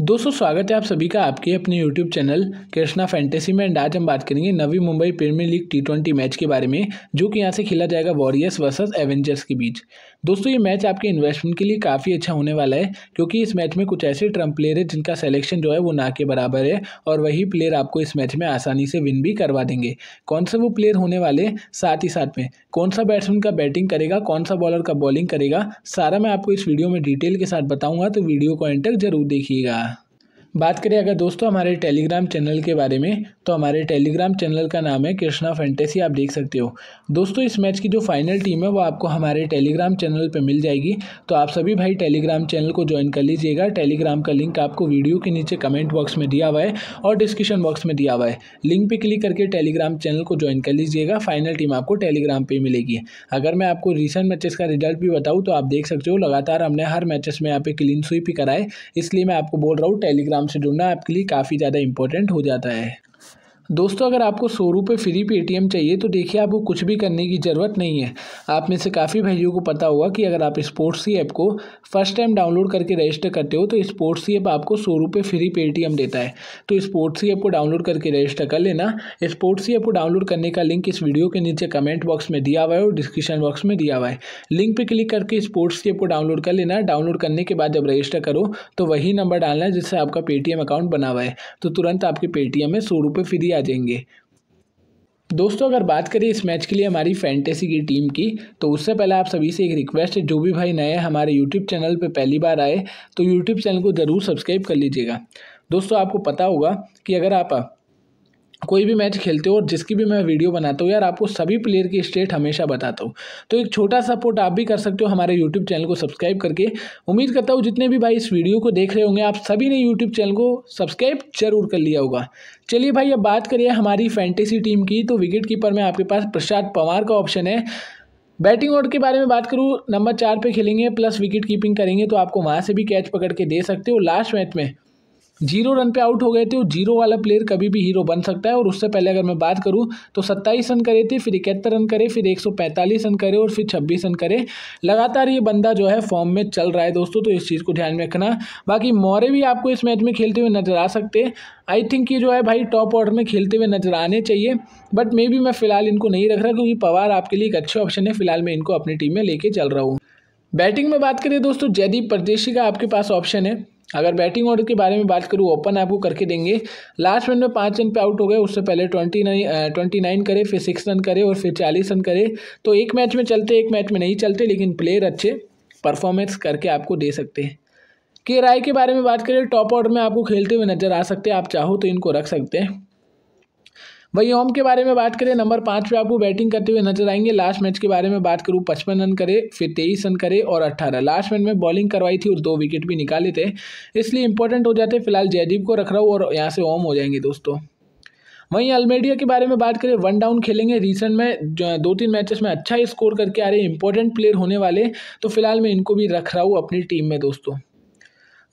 दोस्तों स्वागत है आप सभी का आपके अपने YouTube चैनल कृष्णा फैंटेसी में एंड आज हम बात करेंगे Navi Mumbai premier league T twenty match के बारे में जो कि यहाँ से खेला जाएगा वॉरियर्स वर्सेस एवेंजर्स के बीच दोस्तों ये मैच आपके इन्वेस्टमेंट के लिए काफ़ी अच्छा होने वाला है क्योंकि इस मैच में कुछ ऐसे ट्रम्प प्लेयर है जिनका सिलेक्शन जो है वो ना के बराबर है और वही प्लेयर आपको इस मैच में आसानी से विन भी करवा देंगे कौन सा वो प्लेयर होने वाले साथ ही साथ में कौन सा बैट्समैन का बैटिंग करेगा कौन सा बॉलर का बॉलिंग करेगा सारा मैं आपको इस वीडियो में डिटेल के साथ बताऊँगा तो वीडियो को एंड तक जरूर देखिएगा बात करें अगर दोस्तों हमारे टेलीग्राम चैनल के बारे में तो हमारे टेलीग्राम चैनल का नाम है कृष्णा फैंटेसी आप देख सकते हो दोस्तों इस मैच की जो फाइनल टीम है वो आपको हमारे टेलीग्राम चैनल पर मिल जाएगी तो आप सभी भाई टेलीग्राम चैनल को ज्वाइन कर लीजिएगा टेलीग्राम का लिंक आपको वीडियो के नीचे कमेंट बॉक्स में दिया हुआ है और डिस्क्रिप्शन बॉक्स में दिया हुआ है लिंक पर क्लिक करके टेलीग्राम चैनल को ज्वाइन कर लीजिएगा फाइनल टीम आपको टेलीग्राम पर मिलेगी अगर मैं आपको रिसेंट मैचेस का रिजल्ट भी बताऊँ तो आप देख सकते हो लगातार हमने हर मैचेस में यहाँ पे क्लीन स्वीप ही कराए इसलिए मैं आपको बोल रहा हूँ टेलीग्राम से जुड़ना आपके लिए काफ़ी ज़्यादा इंपॉर्टेंट हो जाता है दोस्तों अगर आपको सौ रुपये फ्री पे चाहिए तो देखिए आपको कुछ भी करने की ज़रूरत नहीं है आप में से काफ़ी भाइयों को पता हुआ कि अगर आप स्पोर्ट्स ही ऐप को फर्स्ट टाइम डाउनलोड करके रजिस्टर करते हो तो स्पोर्ट्स ही ऐप आपको सौ रुपये फ्री पे देता है तो स्पोर्ट्स ही ऐप को डाउनलोड करके रजिस्टर कर लेना स्पोर्ट्स ही ऐप को डाउनलोड करने का लिंक इस वीडियो के नीचे कमेंट बॉक्स में दिया हुआ है और डिस्क्रिप्शन बॉक्स में दिया हुआ है लिंक पर क्लिक करके स्पोर्ट्स की ऐप को डाउनलोड कर लेना डाउनलोड करने के बाद जब रजिस्टर करो तो वही नंबर डालना है जिससे आपका पेटीएम अकाउंट बना हुआ है तो तुरंत आपके पेटीएम में सौ रुपये फ्री आ जाएंगे दोस्तों अगर बात करें इस मैच के लिए हमारी फैंटेसी की टीम की तो उससे पहले आप सभी से एक रिक्वेस्ट है जो भी भाई नए हमारे यूट्यूब चैनल पर पहली बार आए तो यूट्यूब चैनल को ज़रूर सब्सक्राइब कर लीजिएगा दोस्तों आपको पता होगा कि अगर आप कोई भी मैच खेलते हो और जिसकी भी मैं वीडियो बनाता हूँ यार आपको सभी प्लेयर की स्टेट हमेशा बताता हूँ तो एक छोटा सपोर्ट आप भी कर सकते हो हमारे यूट्यूब चैनल को सब्सक्राइब करके उम्मीद करता हूँ जितने भी भाई इस वीडियो को देख रहे होंगे आप सभी ने यूट्यूब चैनल को सब्सक्राइब जरूर कर लिया होगा चलिए भाई अब बात करिए हमारी फैंटेसी टीम की तो विकेट कीपर में आपके पास प्रसाद पवार का ऑप्शन है बैटिंग ऑर्डर के बारे में बात करूँ नंबर चार पे खेलेंगे प्लस विकेट कीपिंग करेंगे तो आपको वहाँ से भी कैच पकड़ के दे सकते हो लास्ट मैच में जीरो रन पे आउट हो गए थे और जीरो वाला प्लेयर कभी भी हीरो बन सकता है और उससे पहले अगर मैं बात करूँ तो सत्ताईस रन करे थे फिर इकहत्तर रन करे फिर एक रन करे और फिर छब्बीस रन करे लगातार ये बंदा जो है फॉर्म में चल रहा है दोस्तों तो इस चीज़ को ध्यान में रखना बाकी मौर्य भी आपको इस मैच में खेलते हुए नजर आ सकते आई थिंक ये जो है भाई टॉप ऑर्डर में खेलते हुए नजर आने चाहिए बट मे बी मैं फ़िलहाल इनको नहीं रख रहा क्योंकि पवार आपके लिए एक अच्छे ऑप्शन है फिलहाल मैं इनको अपनी टीम में लेके चल रहा हूँ बैटिंग में बात करें दोस्तों जयदीप परदेशी का आपके पास ऑप्शन है अगर बैटिंग ऑर्डर के बारे में बात करूँ ओपन आपको करके देंगे लास्ट रन में पाँच रन पे आउट हो गए उससे पहले ट्वेंटी नाइन ट्वेंटी नाइन करे फिर सिक्स रन करे और फिर चालीस रन करे तो एक मैच में चलते एक मैच में नहीं चलते लेकिन प्लेयर अच्छे परफॉर्मेंस करके आपको दे सकते हैं के राय के बारे में बात करें टॉप ऑर्डर में आपको खेलते हुए नजर आ सकते हैं आप चाहो तो इनको रख सकते हैं वहीं ओम के बारे में बात करें नंबर पाँच पे आपको बैटिंग करते हुए नजर आएंगे लास्ट मैच के बारे में बात करूँ पचपन रन करे फिर तेईस रन करे और अट्ठारह लास्ट मैच में बॉलिंग करवाई थी और दो विकेट भी निकाले थे इसलिए इंपॉर्टेंट हो जाते फिलहाल जयदीप को रख रहा हूँ और यहाँ से ओम हो जाएंगे दोस्तों वहीं अल्मेडिया के बारे में बात करें वन डाउन खेलेंगे रिसेंट में दो तीन मैचेस में अच्छा स्कोर करके आ रहे हैं इंपॉर्टेंट प्लेयर होने वाले तो फिलहाल मैं इनको भी रख रहा हूँ अपनी टीम में दोस्तों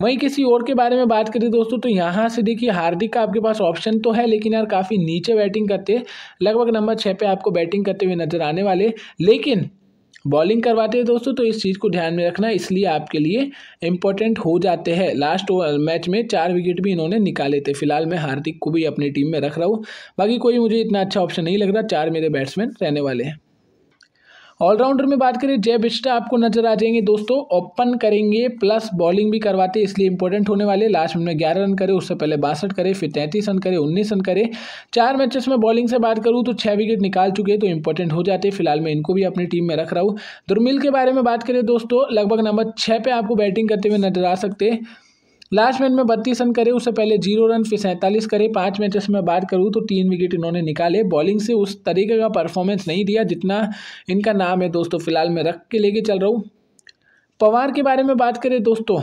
वहीं किसी और के बारे में बात करें दोस्तों तो यहाँ से देखिए हार्दिक का आपके पास ऑप्शन तो है लेकिन यार काफ़ी नीचे बैटिंग करते लगभग नंबर छः पे आपको बैटिंग करते हुए नजर आने वाले लेकिन बॉलिंग करवाते हैं दोस्तों तो इस चीज़ को ध्यान में रखना इसलिए आपके लिए इम्पोर्टेंट हो जाते हैं लास्ट मैच में चार विकेट भी इन्होंने निकाले थे फिलहाल मैं हार्दिक को भी अपनी टीम में रख रहा हूँ बाकी कोई मुझे इतना अच्छा ऑप्शन नहीं लग रहा चार मेरे बैट्समैन रहने वाले हैं ऑलराउंडर में बात करें जय बिस्टा आपको नजर आ जाएंगे दोस्तों ओपन करेंगे प्लस बॉलिंग भी करवाते इसलिए इंपॉर्टेंट होने वाले लास्ट में ग्यारह रन करे उससे पहले बासठ करे फिर तैंतीस रन करे उन्नीस रन करे चार मैचेस में बॉलिंग से बात करूँ तो छः विकेट निकाल चुके तो इंपॉर्टेंट हो जाते फिलहाल मैं इनको भी अपनी टीम में रख रहा हूँ दुर्मिल के बारे में बात करें दोस्तों लगभग नंबर छः पे आपको बैटिंग करते हुए नजर आ सकते लास्ट मैच में बत्तीस रन करे उससे पहले जीरो रन फिर सैंतालीस करे पाँच मैचेस में बात करूँ तो तीन विकेट इन्होंने निकाले बॉलिंग से उस तरीके का परफॉर्मेंस नहीं दिया जितना इनका नाम है दोस्तों फिलहाल मैं रख के लेके चल रहा हूँ पवार के बारे में बात करें दोस्तों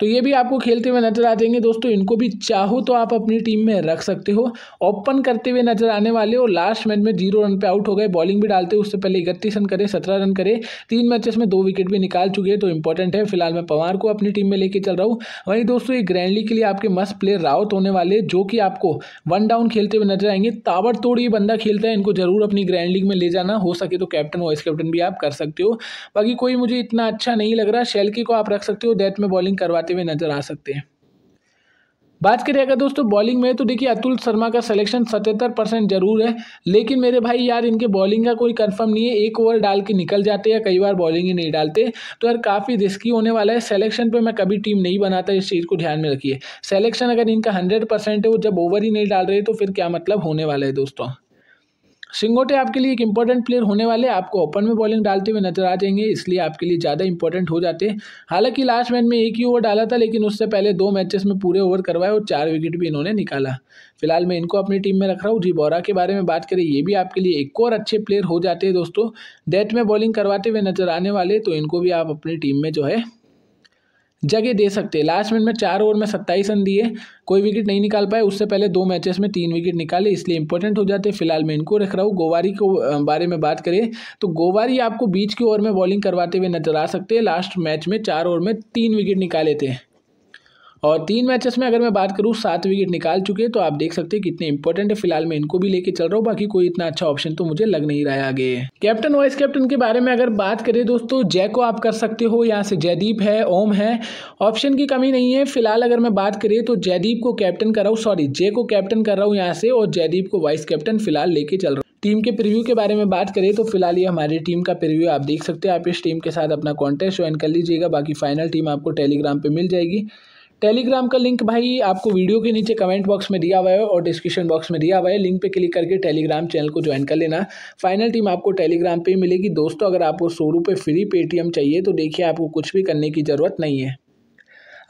तो ये भी आपको खेलते हुए नजर आ जाएंगे दोस्तों इनको भी चाहो तो आप अपनी टीम में रख सकते हो ओपन करते हुए नजर आने वाले और लास्ट मैच में जीरो रन पे आउट हो गए बॉलिंग भी डालते उससे पहले इकतीस रन करे सत्रह रन करे तीन मैचेस में दो विकेट भी निकाल चुके हैं तो इंपॉर्टेंट है फिलहाल मैं पवार को अपनी टीम में लेके चल रहा हूँ वहीं दोस्तों ये ग्रैंडली के लिए आपके मस्त प्लेयर राउत होने वाले जो कि आपको वन डाउन खेलते हुए नजर आएंगे ताबड़तोड़ ये बंदा खेलता है इनको जरूर अपनी ग्रैंड लीग में ले जाना हो सके तो कैप्टन वाइस कैप्टन भी आप कर सकते हो बाकी कोई मुझे इतना अच्छा नहीं लग रहा शेल्की को आप रख सकते हो डेथ में बॉलिंग करवाते आते हुए नजर आ सकते हैं बात करें अगर दोस्तों बॉलिंग में तो देखिए अतुल शर्मा का सिलेक्शन सतहत्तर परसेंट जरूर है लेकिन मेरे भाई यार इनके बॉलिंग का कोई कंफर्म नहीं है एक ओवर डाल के निकल जाते हैं कई बार बॉलिंग ही नहीं डालते तो यार काफ़ी रिस्की होने वाला है सिलेक्शन पे मैं कभी टीम नहीं बनाता इस चीज़ को ध्यान में रखिए सेलेक्शन अगर इनका हंड्रेड है वो जब ओवर ही नहीं डाल रहे तो फिर क्या मतलब होने वाला है दोस्तों सिंगोटे आपके लिए एक इंपॉर्टेंट प्लेयर होने वाले आपको ओपन में बॉलिंग डालते हुए नजर आ जाएंगे इसलिए आपके लिए ज़्यादा इंपॉर्टेंट हो जाते हैं हालांकि लास्ट मैच में एक ही ओवर डाला था लेकिन उससे पहले दो मैचेस में पूरे ओवर करवाए और चार विकेट भी इन्होंने निकाला फिलहाल मैं इनको अपनी टीम में रख रहा हूँ जी बोरा के बारे में बात करें ये भी आपके लिए एक और अच्छे प्लेयर हो जाते हैं दोस्तों डेथ में बॉलिंग करवाते हुए नजर आने वाले तो इनको भी आप अपनी टीम में जो है जगह दे सकते लास्ट मिनट में चार ओवर में सत्ताईस रन दिए कोई विकेट नहीं निकाल पाए उससे पहले दो मैचेस में तीन विकेट निकाले इसलिए इंपॉर्टेंट हो जाते फिलहाल मैं इनको रख रहा हूँ गोवारी के बारे में बात करें तो गोवारी आपको बीच के ओवर में बॉलिंग करवाते हुए नजर आ सकते हैं लास्ट मैच में चार ओवर में तीन विकेट निकाले थे और तीन मैचेस में अगर मैं बात करूँ सात विकेट निकाल चुके हैं तो आप देख सकते हैं कितने इंपॉर्टेंट है फिलहाल मैं इनको भी लेके चल रहा हूँ बाकी कोई इतना अच्छा ऑप्शन तो मुझे लग नहीं रहा है आगे कैप्टन वाइस कैप्टन के बारे में अगर बात करें दोस्तों जय को आप कर सकते हो यहाँ से जयदीप है ओम है ऑप्शन की कमी नहीं है फिलहाल अगर मैं बात करें तो जयदीप को कैप्टन कर रहा हूँ सॉरी जय को कैप्टन कर रहा हूँ यहाँ से और जयदीप को वाइस कैप्टन फिलहाल लेके चल रहा हूँ टीम के प्रीव्यू के बारे में बात करें तो फिलहाल ये हमारी टीम का प्रीव्यू आप देख सकते हैं आप इस टीम के साथ अपना कॉन्टेस्ट ज्वाइन कर लीजिएगा बाकी फाइनल टीम आपको टेलीग्राम पे मिल जाएगी टेलीग्राम का लिंक भाई आपको वीडियो के नीचे कमेंट बॉक्स में दिया हुआ है और डिस्क्रिप्शन बॉक्स में दिया हुआ है लिंक पे क्लिक करके टेलीग्राम चैनल को ज्वाइन कर लेना फाइनल टीम आपको टेलीग्राम पे मिलेगी दोस्तों अगर आपको सौ रुपये फ्री पेटीएम चाहिए तो देखिए आपको कुछ भी करने की ज़रूरत नहीं है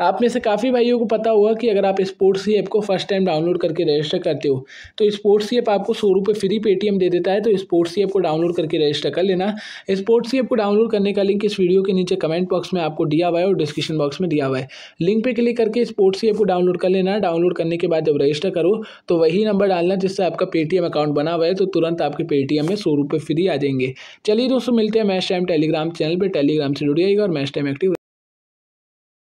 आप में से काफ़ी भाइयों को पता होगा कि अगर आप स्पोर्ट्स ही ऐप को फर्स्ट टाइम डाउनलोड करके रजिस्टर करते हो तो स्पोर्ट्स ही ऐप आपको सौ रुपये फ्री पेटीएम दे देता है तो स्पोर्ट्स ही ऐप को डाउनलोड करके रजिस्टर कर लेना स्पोर्ट्स ही ऐप को डाउनलोड करने का लिंक इस वीडियो के नीचे कमेंट बॉक्स में आपको दिया हुआ है और डिस्क्रिप्शन बॉक्स में दिया हुआ है लिंक पर क्लिक करके स्पोर्ट्स ही ऐप को डाउनलोड कर लेना डाउनलोड करने के बाद जब रजिस्टर करो तो वही नंबर डालना जिससे आपका पेटीएम अकाउंट बना हुआ है तो तुरंत आपके पेटीएम में सौ रुपये फ्री आ जाएंगे चलिए दोस्तों मिलते हैं मैच टाइम टेलीग्राम चैनल पर टेलीग्राम से जुड़ जाएगा और मैच टाइम एक्टिव